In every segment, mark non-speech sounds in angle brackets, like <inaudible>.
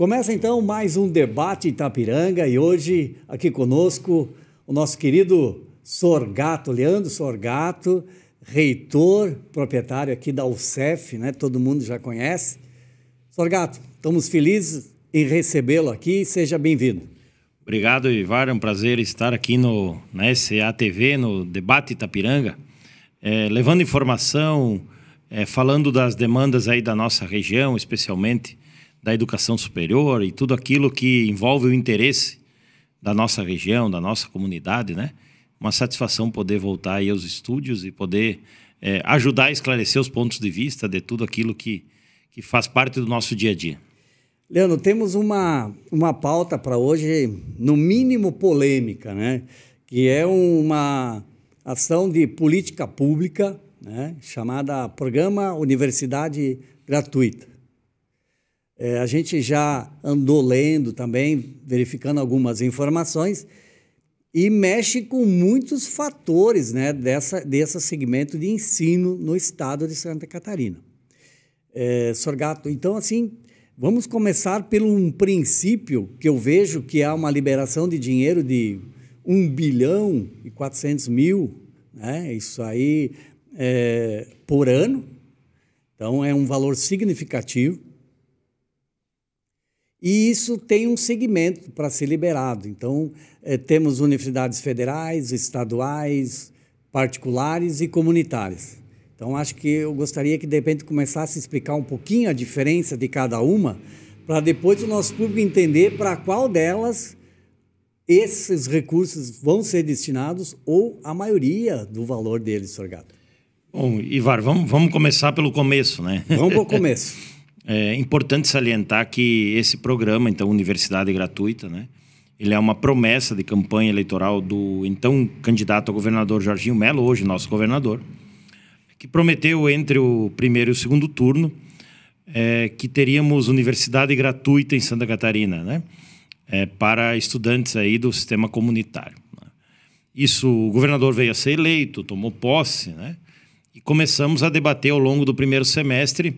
Começa então mais um debate Itapiranga e hoje aqui conosco o nosso querido Sorgato, Leandro Sorgato, reitor, proprietário aqui da UCEF, né? Todo mundo já conhece. Sorgato, estamos felizes em recebê-lo aqui, seja bem-vindo. Obrigado, Ivar, é um prazer estar aqui no, na SA TV, no Debate Itapiranga, é, levando informação, é, falando das demandas aí da nossa região, especialmente da educação superior e tudo aquilo que envolve o interesse da nossa região, da nossa comunidade, né? Uma satisfação poder voltar aí aos estúdios e poder é, ajudar a esclarecer os pontos de vista de tudo aquilo que, que faz parte do nosso dia a dia. Leandro, temos uma, uma pauta para hoje, no mínimo polêmica, né? Que é uma ação de política pública, né? Chamada Programa Universidade Gratuita. É, a gente já andou lendo também, verificando algumas informações, e mexe com muitos fatores né, dessa, desse segmento de ensino no estado de Santa Catarina. É, Sorgato, então, assim, vamos começar pelo um princípio que eu vejo que há uma liberação de dinheiro de 1 bilhão e 400 mil, né, isso aí é, por ano. Então, é um valor significativo e isso tem um segmento para ser liberado. Então, eh, temos universidades federais, estaduais, particulares e comunitárias. Então, acho que eu gostaria que, de repente, começasse a explicar um pouquinho a diferença de cada uma, para depois o nosso público entender para qual delas esses recursos vão ser destinados ou a maioria do valor deles, Sorgato. Bom, Ivar, vamos, vamos começar pelo começo, né? Vamos para o <laughs> começo. É importante salientar que esse programa, então Universidade Gratuita, né? Ele é uma promessa de campanha eleitoral do então candidato a governador Jorginho Melo, hoje nosso governador, que prometeu entre o primeiro e o segundo turno é, que teríamos universidade gratuita em Santa Catarina, né? É, para estudantes aí do sistema comunitário. Né. Isso, o governador veio a ser eleito, tomou posse, né? E começamos a debater ao longo do primeiro semestre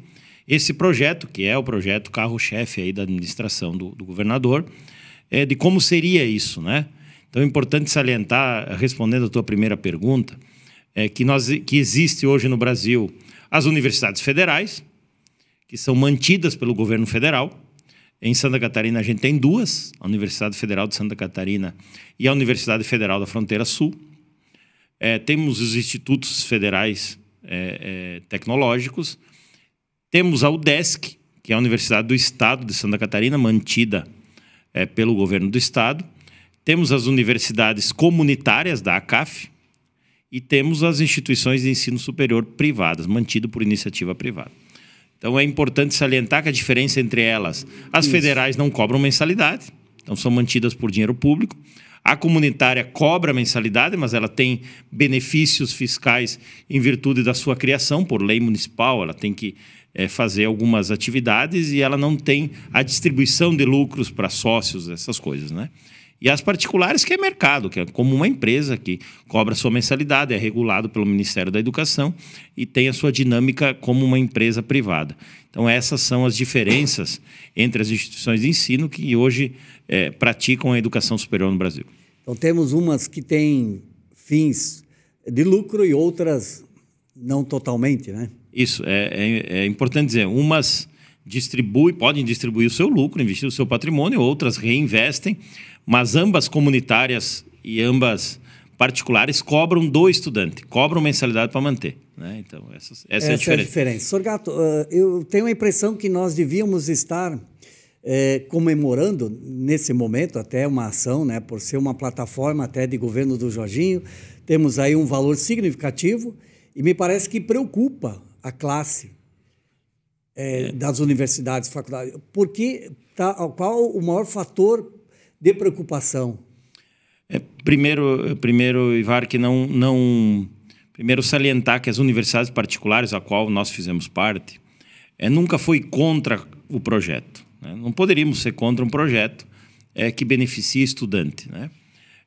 esse projeto, que é o projeto carro-chefe aí da administração do, do governador, é, de como seria isso, né? Então é importante salientar, respondendo a tua primeira pergunta, é que, nós, que existe hoje no Brasil as universidades federais, que são mantidas pelo governo federal. Em Santa Catarina a gente tem duas, a Universidade Federal de Santa Catarina e a Universidade Federal da Fronteira Sul. É, temos os institutos federais é, é, tecnológicos, temos a UDESC, que é a Universidade do Estado de Santa Catarina, mantida é, pelo governo do Estado. Temos as universidades comunitárias da ACAF e temos as instituições de ensino superior privadas, mantido por iniciativa privada. Então é importante salientar que a diferença entre elas, as Isso. federais não cobram mensalidade, então são mantidas por dinheiro público. A comunitária cobra mensalidade, mas ela tem benefícios fiscais em virtude da sua criação por lei municipal, ela tem que é, fazer algumas atividades e ela não tem a distribuição de lucros para sócios, essas coisas, né? E as particulares, que é mercado, que é como uma empresa que cobra sua mensalidade, é regulado pelo Ministério da Educação e tem a sua dinâmica como uma empresa privada. Então, essas são as diferenças entre as instituições de ensino que hoje é, praticam a educação superior no Brasil. Então, temos umas que têm fins de lucro e outras não totalmente, né? Isso, é, é, é importante dizer. Umas distribuem, podem distribuir o seu lucro, investir o seu patrimônio, outras reinvestem, mas ambas comunitárias e ambas particulares cobram do estudante, cobram mensalidade para manter. Né? Então, essa, essa, é essa é a diferença. É a diferença. Sorgato, ah, eu tenho a impressão que nós devíamos estar é, comemorando, nesse momento, até uma ação, né, por ser uma plataforma até de governo do Jorginho, temos aí um valor significativo e me parece que preocupa a classe é, das universidades, faculdades? que tá, qual o maior fator de preocupação? É, primeiro, primeiro, Ivar, que não, não. Primeiro, salientar que as universidades particulares, a qual nós fizemos parte, é, nunca foi contra o projeto. Né? Não poderíamos ser contra um projeto é, que beneficie estudante. Né?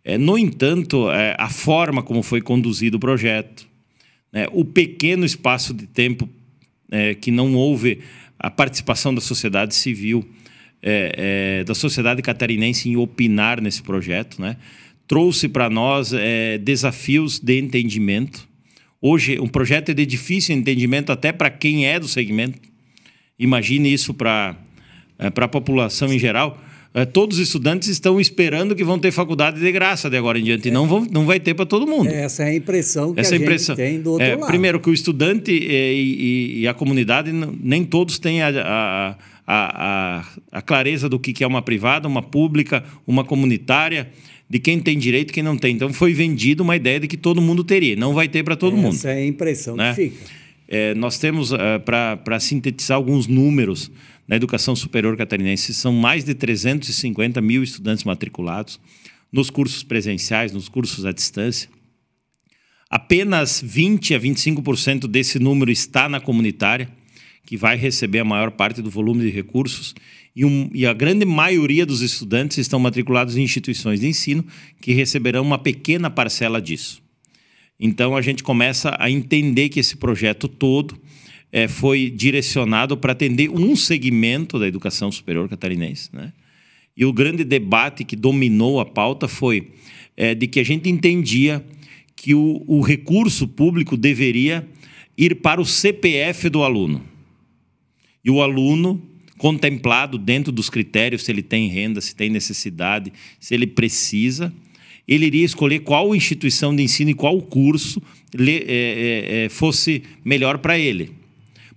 É, no entanto, é, a forma como foi conduzido o projeto, né, o pequeno espaço de tempo é, que não houve a participação da sociedade civil, é, é, da sociedade catarinense em opinar nesse projeto, né? trouxe para nós é, desafios de entendimento. Hoje, um projeto é de difícil entendimento até para quem é do segmento. Imagine isso para é, a população em geral é, todos os estudantes estão esperando que vão ter faculdade de graça de agora em diante. É. Não, vão, não vai ter para todo mundo. É, essa é a impressão que Essa é a impressão, gente tem do é, outro lado. Primeiro, que o estudante e, e, e a comunidade, nem todos têm a, a, a, a, clareza do que é uma privada, uma pública, uma comunitária de quem tem direito e quem não tem. Então foi vendida uma ideia de que todo mundo teria. Não vai ter para todo Essa mundo. Essa é a impressão né? que fica. É, nós temos, uh, para sintetizar alguns números, na educação superior catarinense, são mais de 350 mil estudantes matriculados nos cursos presenciais, nos cursos à distância. Apenas 20 a 25% desse número está na comunitária, que vai receber a maior parte do volume de recursos, e, um, e, a grande maioria dos estudantes estão matriculados em instituições de ensino que receberão uma pequena parcela disso. Então a gente começa a entender que esse projeto todo é, foi direcionado para atender um segmento da educação superior catarinense. Né? E o grande debate que dominou a pauta foi é, de que a gente entendia que o, o recurso público deveria ir para o CPF do aluno. E o aluno, contemplado dentro dos critérios, se ele tem renda, se tem necessidade, se ele precisa, ele iria escolher qual instituição de ensino e qual curso é, é, é, fosse melhor para ele.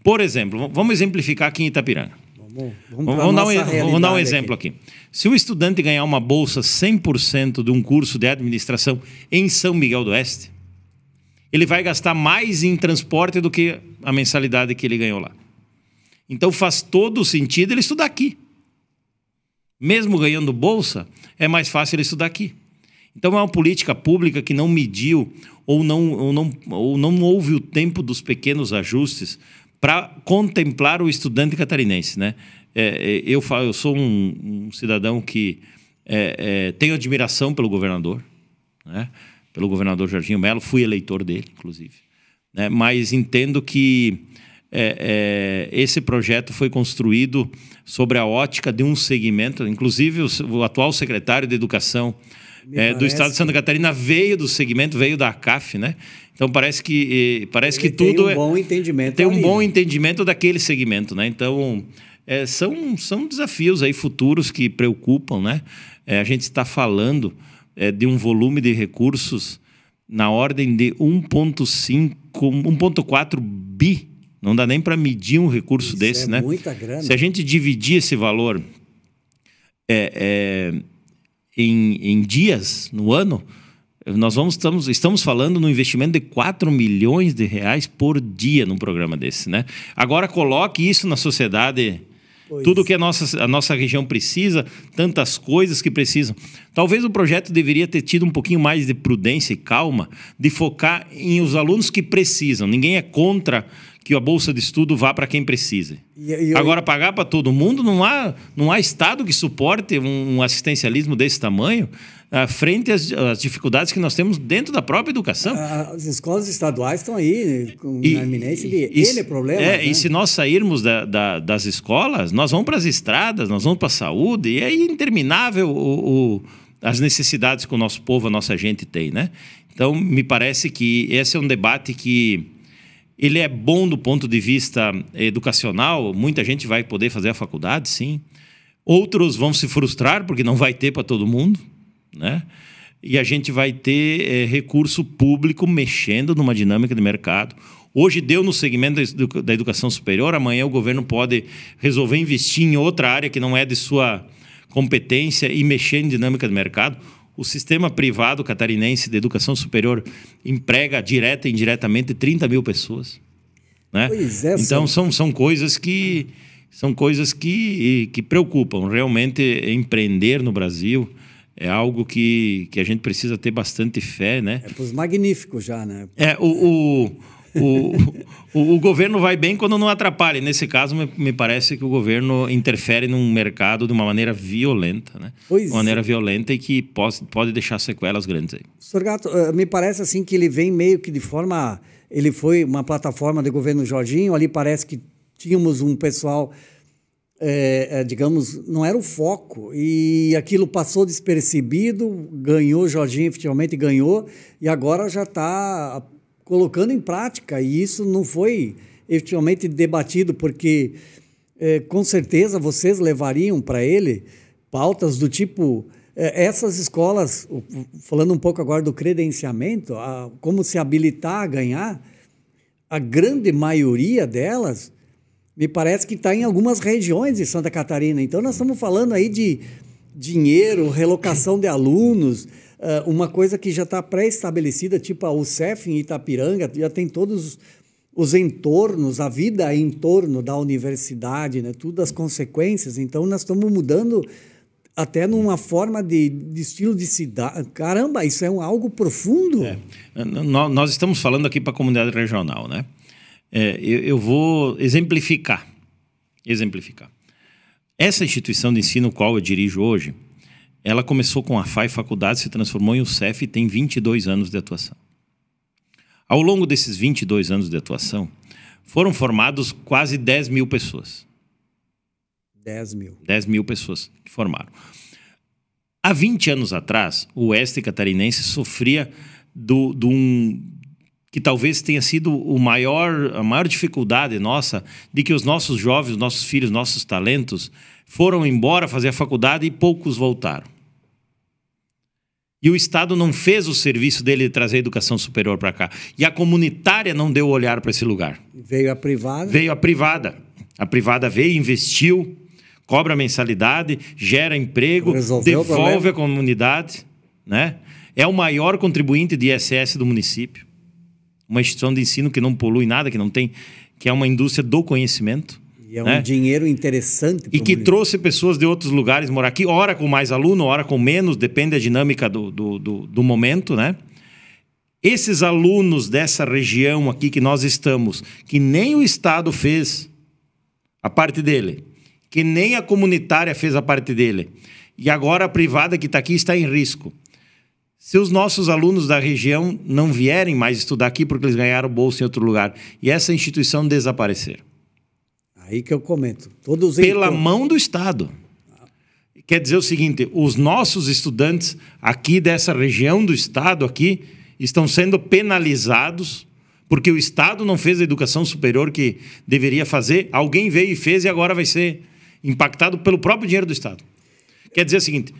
Por exemplo, vamos exemplificar aqui em Itapiranga. Vamos, vamos, vamos dar, um, vamos dar um exemplo aqui. aqui. Se o estudante ganhar uma bolsa 100% de um curso de administração em São Miguel do Oeste, ele vai gastar mais em transporte do que a mensalidade que ele ganhou lá. Então faz todo sentido ele estudar aqui. Mesmo ganhando bolsa, é mais fácil ele estudar aqui. Então é uma política pública que não mediu ou não, ou não, ou não houve o tempo dos pequenos ajustes para contemplar o estudante catarinense. Né? É, é eu, falo, eu sou um, um cidadão que é, é, tenho admiração pelo governador, né? pelo governador Jorginho Melo, fui eleitor dele, inclusive. Né? Mas entendo que é, é, esse projeto foi construído sobre a ótica de um segmento, inclusive o, o atual secretário de Educação é, do estado de Santa Catarina veio do segmento, veio da CAF, né? Então parece que eh, parece Ele que tudo tem um é bom entendimento tem um bom né? entendimento daquele segmento, né? Então é, são, são desafios aí futuros que preocupam, né? É, a gente está falando de um volume de recursos na ordem de 1,5, 1,4 bi. Não dá nem para medir um recurso Isso desse, é né? Muita grana. Se a gente dividir esse valor é, é em, em dias no ano, nós vamos, estamos, estamos falando no investimento de 4 milhões de reais por dia num programa desse, né? Agora coloque isso na sociedade Pois. Tudo que a nossa, a nossa região precisa, tantas coisas que precisam. Talvez o projeto deveria ter tido um pouquinho mais de prudência e calma, de focar em os alunos que precisam. Ninguém é contra que a bolsa de estudo vá para quem precisa. E, e, Agora, pagar para todo mundo, não há, não há Estado que suporte um, um assistencialismo desse tamanho à ah, frente às, às, dificuldades que nós temos dentro da própria educação. Ah, ah, as escolas estaduais estão aí com, e, na iminência de e, É, né? E se nós sairmos da, da, das escolas, nós vamos para as estradas, nós vamos para a saúde, e é interminável o, o, as necessidades que o nosso povo, a nossa gente tem, né? Então, me parece que esse é um debate que ele é bom do ponto de vista educacional, muita gente vai poder fazer a faculdade, sim. Outros vão se frustrar porque não vai ter para todo mundo, né? E a gente vai ter é, recurso público mexendo numa dinâmica de mercado. Hoje deu no segmento da educação superior, amanhã o governo pode resolver investir em outra área que não é de sua competência e mexer em dinâmica de mercado. O sistema privado catarinense de educação superior emprega direta e indiretamente 30 mil pessoas. Né? Pois é, então são, são coisas que são coisas que, que preocupam. Realmente empreender no Brasil é algo que, que a gente precisa ter bastante fé, né? É para os magníficos já, né? É, o, o, o, o, governo vai bem quando não atrapalha. Nesse caso, me, parece que o governo interfere num mercado de uma maneira violenta, né? Pois de uma maneira é. violenta e que pode, pode deixar sequelas grandes aí. Sr. Gato, eh, me parece assim que ele vem meio que de forma... Ele foi uma plataforma do governo Jorginho, ali parece que tínhamos um pessoal é, é, digamos, não era o foco. E aquilo passou despercebido, ganhou, Jorginho efetivamente ganhou, e agora já está colocando em prática. E isso não foi efetivamente debatido, porque é, com certeza vocês levariam para ele pautas do tipo. É, essas escolas, falando um pouco agora do credenciamento, a, como se habilitar a ganhar, a grande maioria delas me parece que está em algumas regiões de Santa Catarina. Então, nós estamos falando aí de dinheiro, relocação de alunos, ah, uma coisa que já está pré-estabelecida, tipo a UCEF em Itapiranga, já tem todos os entornos, a vida em torno da universidade, né? tudo as consequências. Então, nós estamos mudando até numa forma de, de, estilo de cidade. Caramba, isso é um algo profundo. É. Nós estamos falando aqui para a comunidade regional, né? É, eu, eu, vou exemplificar. Exemplificar. Essa instituição de ensino qual eu dirijo hoje, ela começou com a FAI Faculdade, se transformou em UCEF e tem 22 anos de atuação. Ao longo desses 22 anos de atuação, foram formados quase 10 mil pessoas. 10 mil. 10 mil pessoas que formaram. Há 20 anos atrás, o oeste catarinense sofria de do, do um que talvez tenha sido o maior, a maior dificuldade nossa de que os nossos jovens, nossos filhos, nossos talentos foram embora fazer a faculdade e poucos voltaram. E o Estado não fez o serviço dele de trazer a educação superior para cá. E a comunitária não deu olhar para esse lugar. Veio a privada? Veio a privada. A privada veio, investiu, cobra mensalidade, gera emprego, Resolveu devolve a comunidade. Né? É o maior contribuinte de ISS do município uma instituição de ensino que não polui nada, que não tem, que é uma indústria do conhecimento. E é um né? dinheiro interessante. E que município. trouxe pessoas de outros lugares morar aqui, ora com mais aluno, ora com menos, depende da dinâmica do, do, do, do momento, né? Esses alunos dessa região aqui que nós estamos, que nem o Estado fez a parte dele, que nem a comunitária fez a parte dele, e agora a privada que está aqui está em risco se os nossos alunos da região não vierem mais estudar aqui porque eles ganharam bolsa em outro lugar e essa instituição desaparecer? Aí que eu comento. Todos Pela mão do Estado. Quer dizer o seguinte, os nossos estudantes aqui dessa região do Estado aqui estão sendo penalizados porque o Estado não fez a educação superior que deveria fazer, alguém veio e fez e agora vai ser impactado pelo próprio dinheiro do Estado. Quer dizer o seguinte,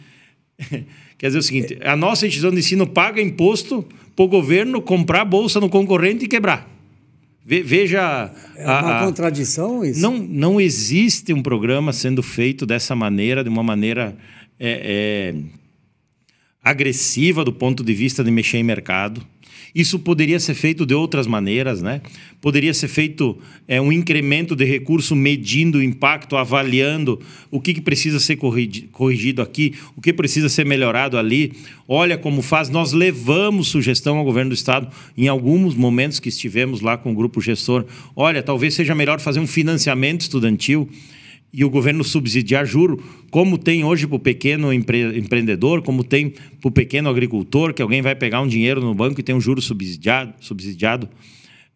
<laughs> Quer dizer o seguinte, a nossa instituição de ensino paga imposto para o governo comprar bolsa no concorrente e quebrar. Veja. É uma a, contradição isso? Não, não existe um programa sendo feito dessa maneira, de uma maneira é, é, agressiva do ponto de vista de mexer em mercado. Isso poderia ser feito de outras maneiras, né? Poderia ser feito é, um incremento de recurso medindo o impacto, avaliando o que, que precisa ser corrigido aqui, o que precisa ser melhorado ali. Olha como faz. Nós levamos sugestão ao governo do Estado em alguns momentos que estivemos lá com o grupo gestor. Olha, talvez seja melhor fazer um financiamento estudantil e o governo subsidiar juro, como tem hoje para o pequeno empre empreendedor, como tem para o pequeno agricultor, que alguém vai pegar um dinheiro no banco e tem um juro subsidiado. subsidiado.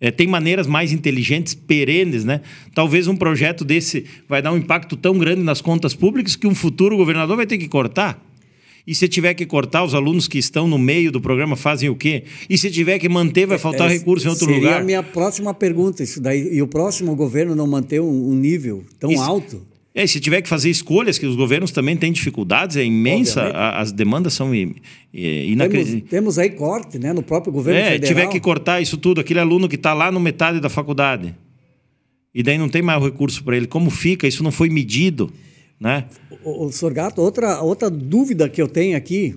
É, tem maneiras mais inteligentes, perenes, né? Talvez um projeto desse vai dar um impacto tão grande nas contas públicas que um futuro governador vai ter que cortar. E se tiver que cortar, os alunos que estão no meio do programa fazem o quê? E se tiver que manter, vai é, faltar é, recurso em outro seria lugar? Seria a minha próxima pergunta, isso daí. E o próximo governo não manter um, um nível tão isso. alto? É, se tiver que fazer escolhas, que os governos também têm dificuldades, é imensa, a, as demandas são inacreditáveis. Temos, temos, aí corte né, no próprio governo é, federal. tiver que cortar isso tudo, aquele aluno que está lá no metade da faculdade, e daí não tem mais recurso para ele, como fica? Isso não foi medido. Né? O, o Sorgato, outra, outra dúvida que eu tenho aqui,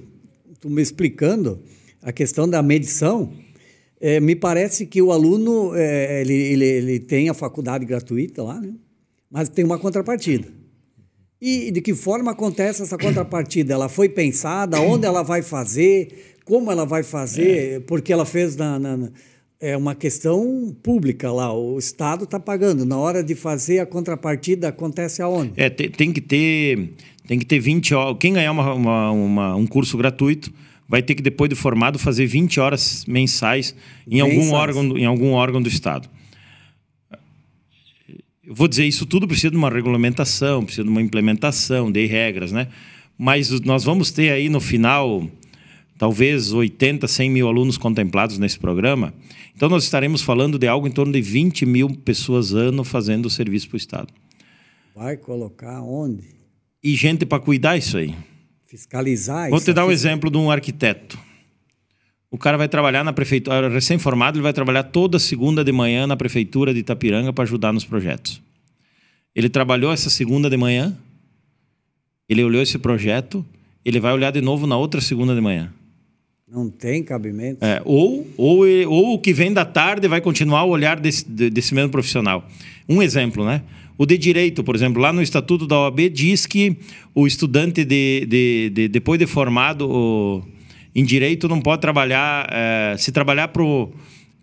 tu me explicando a questão da medição, é, me parece que o aluno é, ele, ele, ele, tem a faculdade gratuita lá, né? mas tem uma contrapartida. E de que forma acontece essa contrapartida? Ela foi pensada? Onde ela vai fazer? Como ela vai fazer? É. Porque ela fez na, na, na é uma questão pública lá, o Estado está pagando. Na hora de fazer a contrapartida, acontece aonde? É, tem, tem que ter tem que ter 20 horas. Quem ganhar uma, uma, uma, um curso gratuito vai ter que, depois do formado, fazer 20 horas mensais em, mensais. Algum, órgão, em algum órgão do Estado. Eu vou dizer, isso tudo precisa de uma regulamentação, precisa de uma implementação, de regras, né? Mas nós vamos ter aí no final talvez 80, 100 mil alunos contemplados nesse programa. Então, nós estaremos falando de algo em torno de 20 mil pessoas ano fazendo serviço para o Estado. Vai colocar onde? E gente para cuidar isso aí. Fiscalizar Vou isso. Vou te dar o um exemplo de um arquiteto. O cara vai trabalhar na prefeitura, recém-formado, ele vai trabalhar toda segunda de manhã na prefeitura de Itapiranga para ajudar nos projetos. Ele trabalhou essa segunda de manhã, ele olhou esse projeto, ele vai olhar de novo na outra segunda de manhã. Não tem cabimento. É, ou, ou, ou o que vem da tarde vai continuar o olhar desse, desse mesmo profissional. Um exemplo, né? O de direito, por exemplo, lá no Estatuto da OAB diz que o estudante de, de, de depois de formado o, em direito não pode trabalhar, é, se trabalhar para o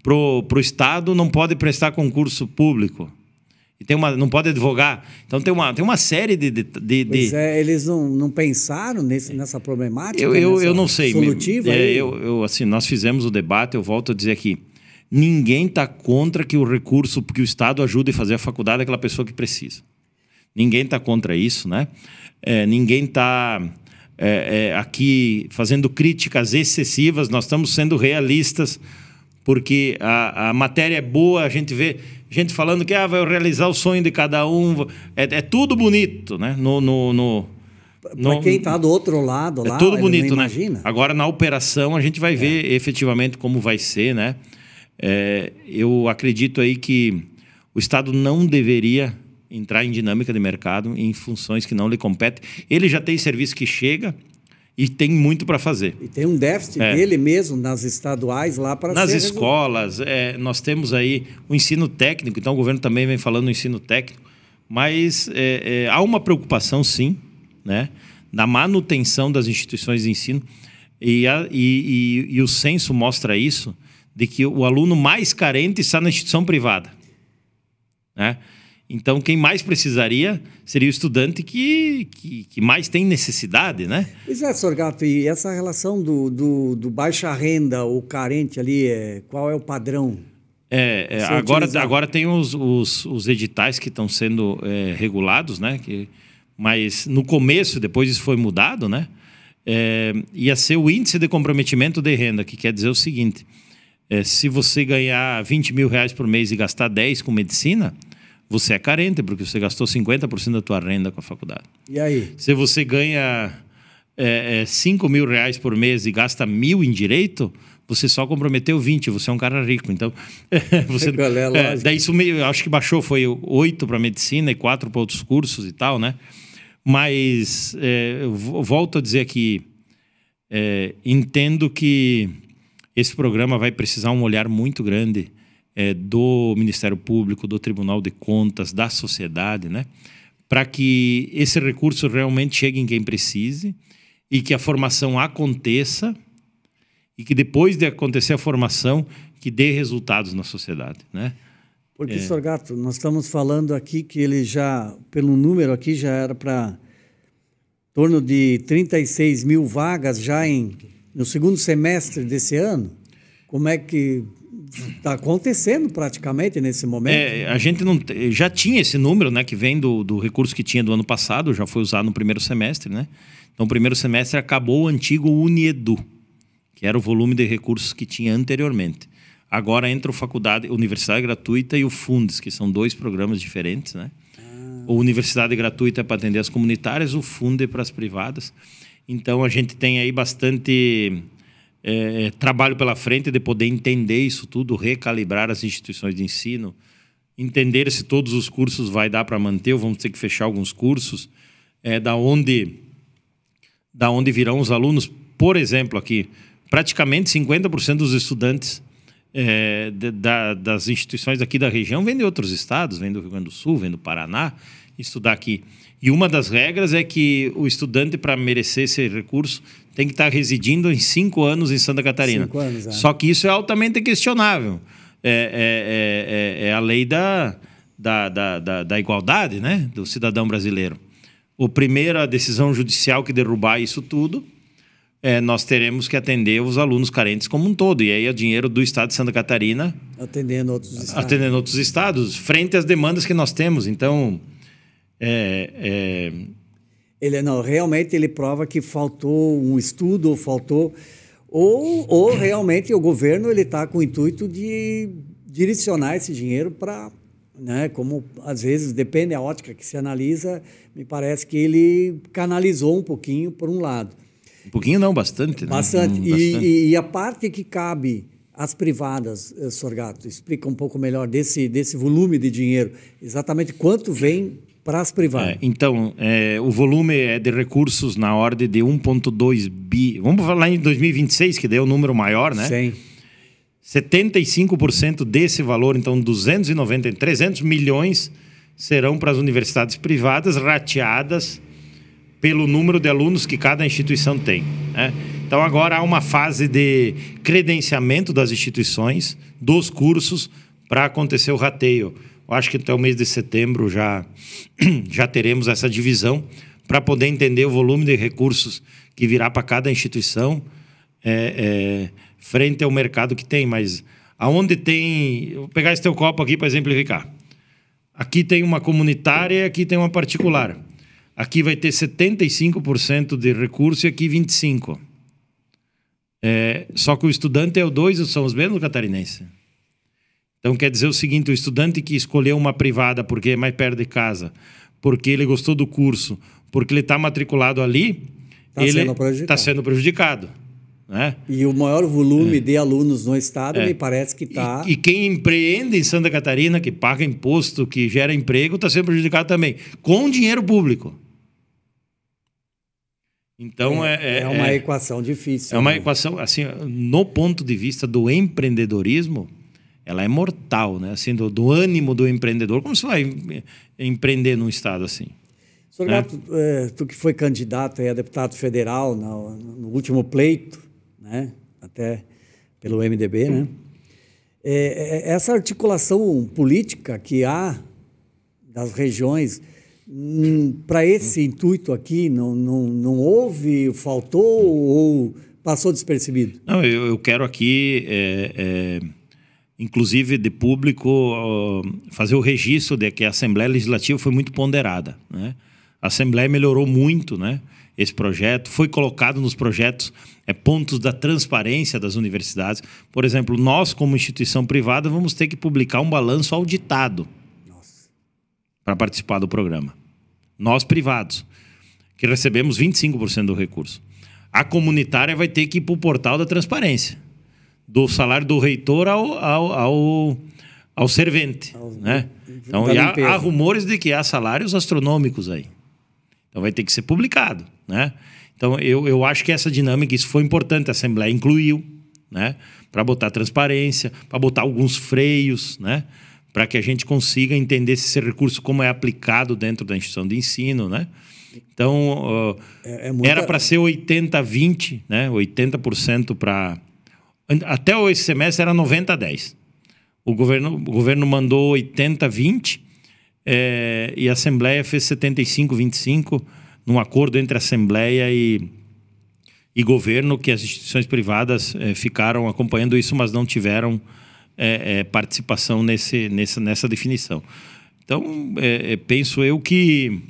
pro, pro Estado, não pode prestar concurso público. E tem uma, não pode advogar. Então tem uma, tem uma série de. de, de, de... É, eles não, não pensaram nesse, nessa problemática? Eu, eu, eu não sei. Solutiva é, eu, eu, assim, nós fizemos o debate, eu volto a dizer aqui. Ninguém está contra que o recurso, que o Estado ajude a fazer a faculdade daquela pessoa que precisa. Ninguém está contra isso, né? É, ninguém está é, é, aqui fazendo críticas excessivas, nós estamos sendo realistas, porque a, a matéria é boa, a gente vê gente falando que ah, vai realizar o sonho de cada um. É, é tudo bonito, né? No, no, no, no quem está do outro lado é lá, tudo bonito, né? Imagina. Agora, na operação, a gente vai é. ver efetivamente como vai ser, né? É, eu acredito aí que o Estado não deveria entrar em dinâmica de mercado em funções que não lhe competem. Ele já tem serviço que chega, e tem muito para fazer. E tem um déficit é. dele mesmo nas estaduais lá para Nas escolas, é, nós temos aí o ensino técnico, então o governo também vem falando do ensino técnico, mas é, é, há uma preocupação, sim, né, da manutenção das instituições de ensino, e, a, e, e, e o censo mostra isso, de que o aluno mais carente está na instituição privada. Né? Então, quem mais precisaria seria o estudante que, que, que mais tem necessidade, né? Pois é, Gato, e essa relação do, do, do baixa renda, ou carente ali, é, qual é o padrão? É, é agora, agora tem os, os, os editais que estão sendo é, regulados, né? Que, mas no começo, depois isso foi mudado, né? É, ia ser o índice de comprometimento de renda, que quer dizer o seguinte: é, se você ganhar 20 mil reais por mês e gastar 10 com medicina você é carente, porque você gastou 50% da tua renda com a faculdade. E aí? Se você ganha é, é, mil reais por mês e gasta mil em direito, você só comprometeu 20, você é um cara rico. Então, <laughs> você. <laughs> É, é daí isso meio, acho que baixou, foi 8 para medicina e 4 para outros cursos e tal, né? Mas é, volto a dizer que é, entendo que esse programa vai precisar um olhar muito grande é, do Ministério Público, do Tribunal de Contas, da sociedade, né? para que esse recurso realmente chegue em quem precise e que a formação aconteça e que depois de acontecer a formação que dê resultados na sociedade, né? Porque, é. Sorgato, nós estamos falando aqui que ele já, pelo número aqui, já era para torno de 36 mil vagas já em, no segundo semestre desse ano. Como é que está acontecendo praticamente nesse momento. É, a gente não já tinha esse número, né, que vem do, do recurso que tinha do ano passado, já foi usado no primeiro semestre, né? Então, o primeiro semestre acabou o antigo Uniedu, que era o volume de recursos que tinha anteriormente. Agora entra o faculdade, universidade gratuita e o Fundes, que são dois programas diferentes, né? Ah. O universidade gratuita é para atender as comunitárias, o Funde é para as privadas. Então a gente tem aí bastante é, é, trabalho pela frente de poder entender isso tudo, recalibrar as instituições de ensino, entender se todos os cursos vai dar para manter ou vamos ter que fechar alguns cursos, é, da onde da onde virão os alunos. Por exemplo, aqui, praticamente 50% dos estudantes é, da, das instituições aqui da região vêm de outros estados, vêm do Rio Grande do Sul, vêm do Paraná, estudar aqui. E uma das regras é que o estudante, para merecer esse recurso, tem que estar tá residindo em cinco anos em Santa Catarina. Cinco anos, é. Só que isso é altamente questionável. É, é, é, é, é a lei da, da, da, da, da igualdade né? do cidadão brasileiro. O primeiro, a decisão judicial que derrubar isso tudo, é, nós teremos que atender os alunos carentes como um todo. E aí é dinheiro do Estado de Santa Catarina. Atendendo outros estados. Atendendo outros estados, frente às demandas que nós temos. Então, é, é... Ele é, não, realmente ele prova que faltou um estudo, faltou ou, ou realmente o governo ele está com o intuito de direcionar esse dinheiro para né? Como às vezes depende da ótica que se analisa, me parece que ele canalizou um pouquinho por um lado. Um pouquinho não, bastante. Né? Bastante. Né? e, E, a parte que cabe às privadas, eh, Sorgato, explica um pouco melhor desse desse volume de dinheiro, exatamente quanto vem para as privadas. É, então, é, o volume é de recursos na ordem de 1,2 bi. Vamos falar em 2026, que deu o um número maior, né? Sim. 75% desse valor, então 290, 300 milhões, serão para as universidades privadas, rateadas pelo número de alunos que cada instituição tem. Né? Então, agora há uma fase de credenciamento das instituições, dos cursos, para acontecer o rateio eu acho que até o mês de setembro já, <clears throat> já teremos essa divisão para poder entender o volume de recursos que virá para cada instituição é, é, frente ao mercado que tem. Mas aonde tem. Vou pegar esse teu copo aqui para exemplificar. Aqui tem uma comunitária e aqui tem uma particular. Aqui vai ter 75% de recurso e aqui 25%. É, só que o estudante é o 2, são os mesmos catarinenses. Então quer dizer o seguinte: o estudante que escolheu uma privada porque é mais perto de casa, porque ele gostou do curso, porque ele está matriculado ali, tá ele está sendo prejudicado. Né? E o maior volume é. de alunos no estado é. me parece que está. E, e, quem empreende em Santa Catarina, que paga imposto, que gera emprego, está sendo prejudicado também, com dinheiro público. Então é, é, é, é uma é equação difícil. É uma né? equação, assim, no ponto de vista do empreendedorismo, ela é mortal, né? Assim, do, do ânimo do empreendedor. Como você vai eh, empreender num estado assim? Sr. Né? Gato, é. tu que foi candidato a deputado federal no, no, último pleito, né? até pelo MDB, né? É, essa articulação política que há das regiões, hum, para esse intuito aqui, não, não, não houve, faltou ou passou despercebido? Não, eu, eu quero aqui inclusive de público, ah, fazer o registro de que a Assembleia Legislativa foi muito ponderada. Né? A Assembleia melhorou muito né, esse projeto, foi colocado nos projetos é, pontos da transparência das universidades. Por exemplo, nós, como instituição privada, vamos ter que publicar um balanço auditado para participar do programa. Nós, privados, que recebemos 25% do recurso. A comunitária vai ter que ir para o portal da transparência do salário do reitor ao, ao, ao, ao servente. Ao, né? Então, e há, há, rumores de que há salários astronômicos aí. Então, vai ter que ser publicado. Né? Então, eu, eu acho que essa dinâmica, isso foi importante, a Assembleia incluiu, né? para botar transparência, para botar alguns freios, né? para que a gente consiga entender esse recurso, como é aplicado dentro da instituição de ensino. Né? Então, uh, é, é muita... era para ser 80-20, né? 80% para até esse semestre era 90 a 10. O governo, o governo mandou 80 a 20 é, eh, e a Assembleia fez 75 25 num acordo entre Assembleia e, e governo que as instituições privadas é, ficaram acompanhando isso, mas não tiveram é, participação nesse, nessa, nessa definição. Então, penso eu que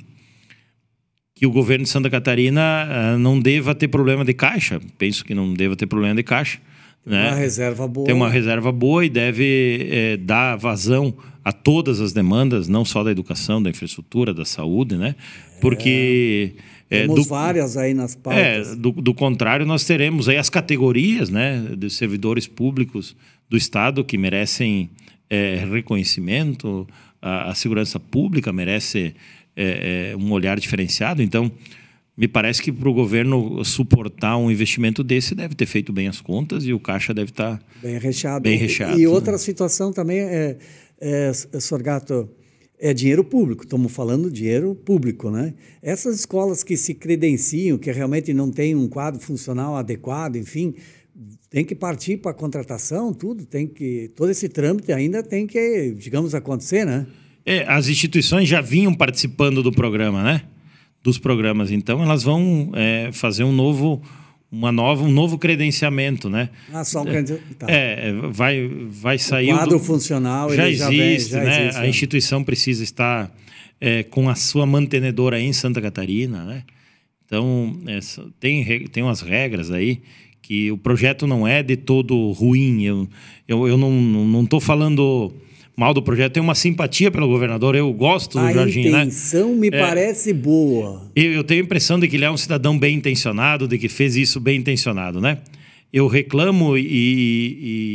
que o governo de Santa Catarina ah, não deva ter problema de caixa. Penso que não deva ter problema de caixa. Né? Uma reserva boa. Tem uma reserva boa e deve é, dar vazão a todas as demandas, não só da educação, da infraestrutura, da saúde, né? Porque. É, eh, Temos do, várias aí nas é, pautas. É, do, do, contrário, nós teremos aí as categorias né, de servidores públicos do Estado que merecem é, reconhecimento, a, a, segurança pública merece um olhar diferenciado. Então, me parece que para o governo suportar um investimento desse, deve ter feito bem as contas e o caixa deve estar tá bem recheado. Bem recheado e, né? outra situação também é, é, é Sorgato, é dinheiro público, estamos falando dinheiro público, né? Essas escolas que se credenciam, que realmente não têm um quadro funcional adequado, enfim, tem que partir para a contratação, tudo, tem que todo esse trâmite ainda tem que, digamos, acontecer, né? É, as instituições já vinham participando do programa, né? dos programas. Então, elas vão é, fazer um novo uma nova, um novo credenciamento, né? Ah, só um credenciamento. É, tá. é vai, vai sair. O quadro do... funcional já existe, já vem, já né? Existe, a né? instituição precisa estar é, com a sua mantenedora em Santa Catarina, né? Então, é, tem, tem umas regras aí que o projeto não é de todo ruim. Eu, eu, eu não estou não, não falando mal do projeto. Tenho uma simpatia pelo governador, eu gosto do a Jorginho, né? A intenção me é, parece boa. Eu, eu tenho a impressão de que ele é um cidadão bem intencionado, de que fez isso bem intencionado, né? Eu reclamo e,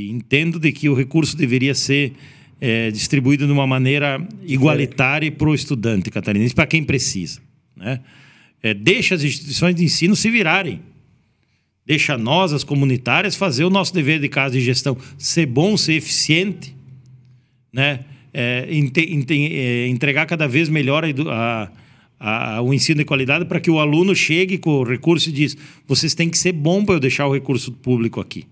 e entendo de que o recurso deveria ser é, distribuído de uma maneira igualitária para o estudante catarinense, para quem precisa, né? É, deixa as instituições de ensino se virarem deixa nós, as comunitárias, fazer o nosso dever de casa de gestão, ser bom, ser eficiente, né? É, é, entregar cada vez melhor a, a, a, o ensino de qualidade para que o aluno chegue com o recurso e diz: vocês têm que ser bom para eu deixar o recurso público aqui,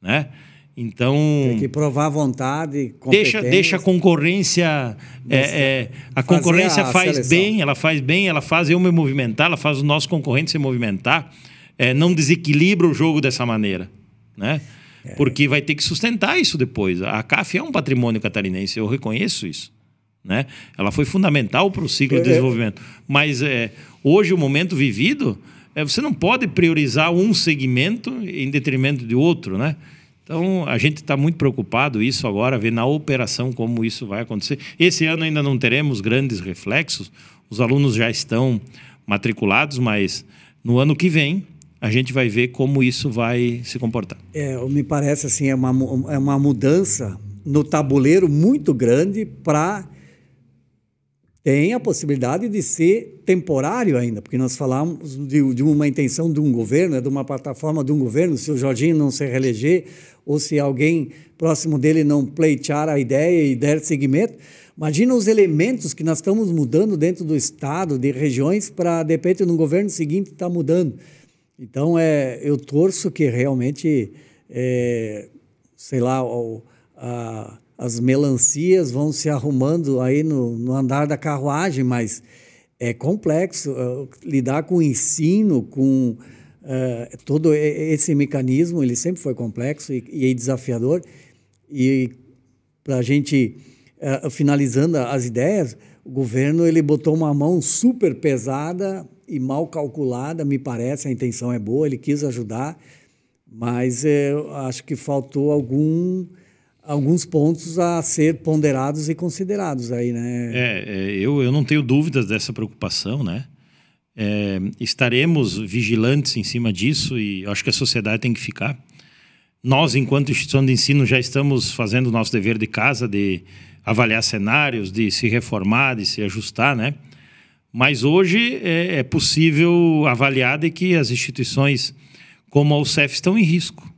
né? Então tem que provar vontade, deixa deixa a concorrência é, é, a concorrência a faz seleção. bem, ela faz bem, ela faz eu me movimentar, ela faz o nosso concorrente se movimentar, é, não desequilibra o jogo dessa maneira, né? É. Porque vai ter que sustentar isso depois. A CAF é um patrimônio catarinense, eu reconheço isso. Né? Ela foi fundamental para o ciclo de é. desenvolvimento. Mas é, hoje, o momento vivido, é, você não pode priorizar um segmento em detrimento de outro. Né? Então, a gente está muito preocupado isso agora, ver na operação como isso vai acontecer. Esse ano ainda não teremos grandes reflexos, os alunos já estão matriculados, mas no ano que vem a gente vai ver como isso vai se comportar. É, me parece assim, é uma, é uma mudança no tabuleiro muito grande para tem a possibilidade de ser temporário ainda, porque nós falamos de, de, uma intenção de um governo, é de uma plataforma de um governo, se o Jorginho não se reeleger ou se alguém próximo dele não pleitear a ideia e der seguimento. Imagina os elementos que nós estamos mudando dentro do Estado, de regiões, para, de repente, no governo seguinte está mudando. Então, é, eu torço que realmente, é, sei lá, o, a, as melancias vão se arrumando aí no, no, andar da carruagem, mas é complexo é, lidar com o ensino, com é, todo esse mecanismo, ele sempre foi complexo e, e desafiador. E para a gente, é, finalizando as ideias, o governo ele botou uma mão super pesada e mal calculada, me parece, a intenção é boa, ele quis ajudar, mas é, eu acho que faltou algum alguns pontos a ser ponderados e considerados aí, né? É, é, eu, eu não tenho dúvidas dessa preocupação, né? É, estaremos vigilantes em cima disso e acho que a sociedade tem que ficar. Nós, enquanto instituição de ensino, já estamos fazendo o nosso dever de casa de avaliar cenários, de se reformar, de se ajustar, né? Mas hoje é, é possível avaliar de que as instituições como a UCEF estão em risco.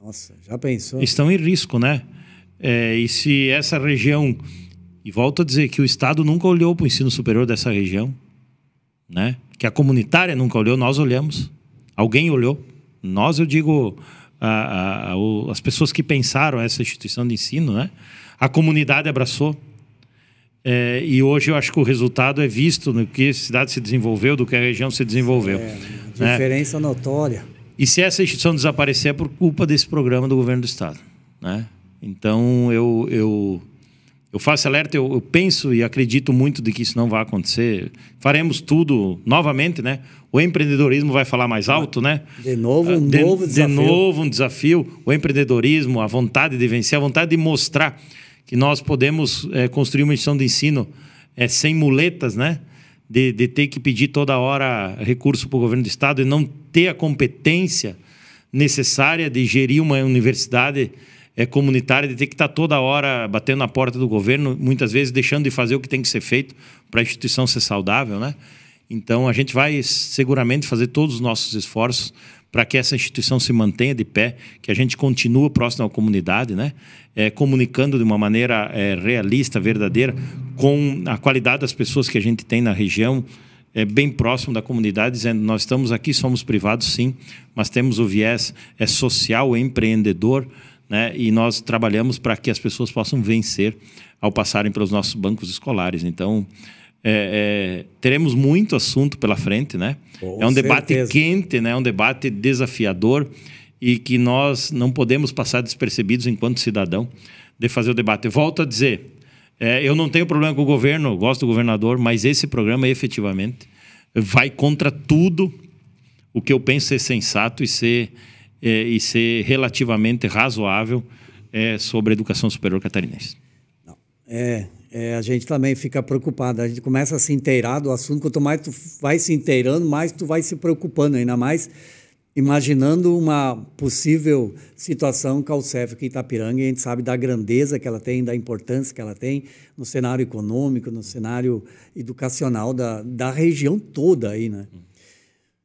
Nossa, já pensou? Estão em risco, né? É, e se essa região. E volto a dizer que o Estado nunca olhou para o ensino superior dessa região, né? que a comunitária nunca olhou, nós olhamos. Alguém olhou. Nós, eu digo, a, a, a, as pessoas que pensaram essa instituição de ensino, né? a comunidade abraçou. É, e hoje eu acho que o resultado é visto no que a cidade se desenvolveu, do que a região se desenvolveu. É, né? diferença notória. E se essa instituição desaparecer é por culpa desse programa do governo do Estado. Né? Então eu, eu, eu faço alerta, eu, eu, penso e acredito muito de que isso não vai acontecer. Faremos tudo novamente, né? O empreendedorismo vai falar mais alto, né? De novo, um ah, de, novo desafio. De novo, um desafio. O empreendedorismo, a vontade de vencer, a vontade de mostrar que nós podemos é, construir uma instituição de ensino é, sem muletas, né? De, de ter que pedir toda hora recurso para o governo do estado e não ter a competência necessária de gerir uma universidade é, comunitária, de ter que estar tá toda hora batendo na porta do governo, muitas vezes deixando de fazer o que tem que ser feito para a instituição ser saudável, né? Então a gente vai seguramente fazer todos os nossos esforços para que essa instituição se mantenha de pé, que a gente continue próximo à comunidade, né? É, comunicando de uma maneira é, realista, verdadeira, com a qualidade das pessoas que a gente tem na região, é, bem próximo da comunidade, dizendo: nós estamos aqui, somos privados, sim, mas temos o viés é social, é empreendedor, né? e nós trabalhamos para que as pessoas possam vencer ao passarem pelos nossos bancos escolares. Então, é, é, teremos muito assunto pela frente, né? Com é um certeza. debate quente, né? É um debate desafiador e que nós não podemos passar despercebidos enquanto cidadão de fazer o debate. Volto a dizer, é, eu não tenho problema com o governo, gosto do governador, mas esse programa efetivamente vai contra tudo o que eu penso ser sensato e ser, é, e ser relativamente razoável é, sobre a educação superior catarinense. Não, é, é, a gente também fica preocupado. A gente começa a se inteirar do assunto. Quanto mais tu vai se inteirando, mais tu vai se preocupando, ainda mais imaginando uma possível situação calcéfica em Itapiranga. E a gente sabe da grandeza que ela tem, da importância que ela tem no cenário econômico, no cenário educacional da, da região toda aí, né? Hum.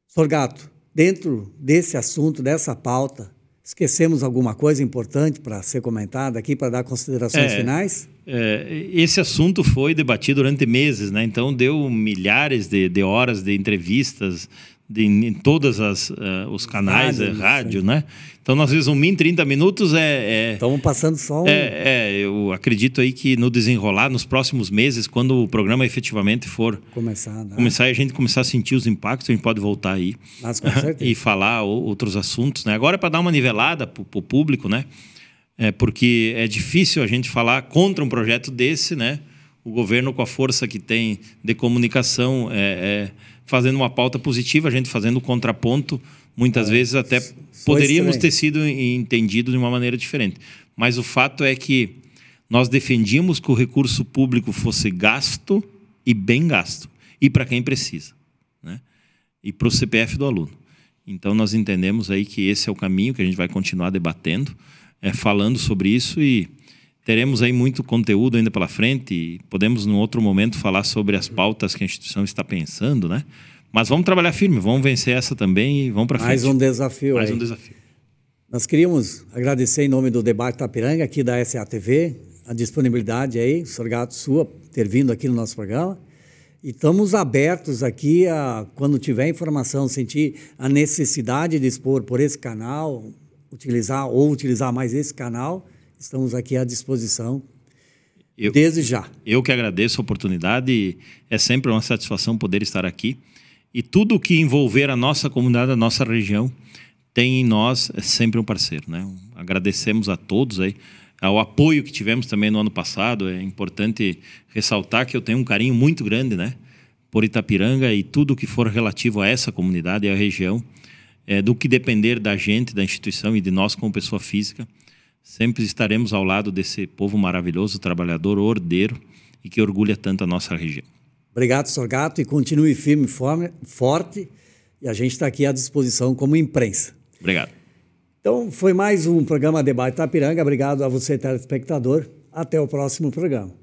Sorgato, dentro desse assunto, dessa pauta, Esquecemos alguma coisa importante para ser comentada aqui, para dar considerações é, finais? É, esse assunto foi debatido durante meses, né? então deu milhares de, de horas de entrevistas, de, em todos uh, eh, os canais, rádio, é, rádio, né? Então nós resumimos em 30 minutos é. Estamos é, passando só um... é, é, eu acredito aí que no desenrolar, nos próximos meses, quando o programa efetivamente for começar, né? começar e a gente começar a sentir os impactos, a gente pode voltar aí Mas, com certeza. <laughs> e falar outros assuntos. Né? Agora, para dar uma nivelada para o público, né? É porque é difícil a gente falar contra um projeto desse, né? O governo, com a força que tem de comunicação, é, é fazendo uma pauta positiva, a gente fazendo contraponto, muitas é, vezes até poderíamos ter sido entendido de uma maneira diferente. Mas o fato é que nós defendíamos que o recurso público fosse gasto e bem gasto, e para quem precisa, né? e para o CPF do aluno. Então, nós entendemos aí que esse é o caminho que a gente vai continuar debatendo, é, falando sobre isso e Teremos aí muito conteúdo ainda pela frente e podemos, num outro momento, falar sobre as pautas que a instituição está pensando, né? Mas vamos trabalhar firme, vamos vencer essa também e vamos para frente. Mais um desafio. Mais aí. um desafio. Nós queríamos agradecer em nome do Debate Tapiranga, aqui da SATV, a disponibilidade aí, Sorgato sua, ter vindo aqui no nosso programa. E estamos abertos aqui a, quando tiver informação, sentir a necessidade de expor por esse canal, utilizar ou utilizar mais esse canal, estamos aqui à disposição eu, desde já. Eu que agradeço a oportunidade, é sempre uma satisfação poder estar aqui. E tudo que envolver a nossa comunidade, a nossa região, tem em nós é sempre um parceiro. Né? Agradecemos a todos aí, ao apoio que tivemos também no ano passado. É importante ressaltar que eu tenho um carinho muito grande né? por Itapiranga e tudo que for relativo a essa comunidade e à região. É, do que depender da gente, da instituição e de nós como pessoa física, Sempre estaremos ao lado desse povo maravilhoso, trabalhador, ordeiro e que orgulha tanto a nossa região. Obrigado, Sorgato, e continue firme, e forte, e a gente está aqui à disposição como imprensa. Obrigado. Então, foi mais um programa Debate Tapiranga. Obrigado a você, telespectador. Até o próximo programa.